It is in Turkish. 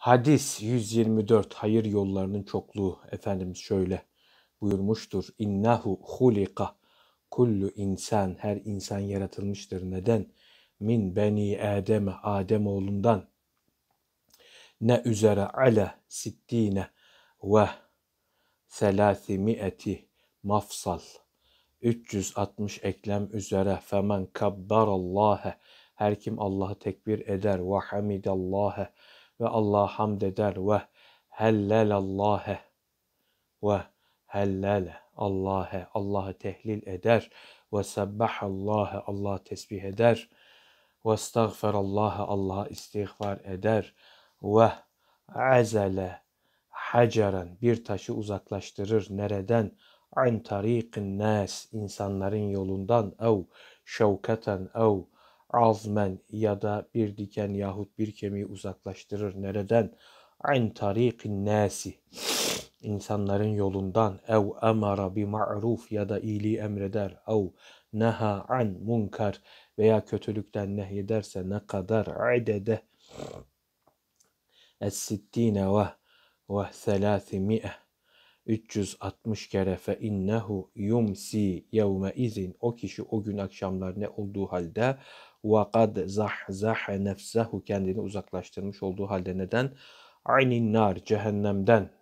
Hadis 124 hayır yollarının çokluğu Efendimiz şöyle buyurmuştur. İnnehu hulika kullu insan her insan yaratılmıştır. Neden? Min beni Adem Adem oğlundan ne üzere ala sittine ve selasimi'eti mafsal 360 eklem üzere femen kabbarallâhe her kim Allah'ı tekbir eder ve hamidallahe ve Allah hamd eder ve hellel Allah'e ve hellele Allah'e Allah'ı tehlil eder ve sebbah Allah'e Allah tesbih eder ve estağfir Allah'e Allah istiğfar eder ve azale. haceren bir taşı uzaklaştırır nereden an tariqin nas insanların yolundan ev şevketen ev azmen ya da bir diken yahut bir kemiği uzaklaştırır. Nereden? En tariqin nasi. İnsanların yolundan. Ev emara bi ma'ruf ya da iyiliği emreder. Ev neha an munkar veya kötülükten nehyederse ne kadar idede. Es sittine ve ve selâsi mi'e 360 kere fe innehu yumsi yevme izin o kişi o gün akşamlar ne olduğu halde ve kad zahzah nefsehu kendini uzaklaştırmış olduğu halde neden? Aynin nar cehennemden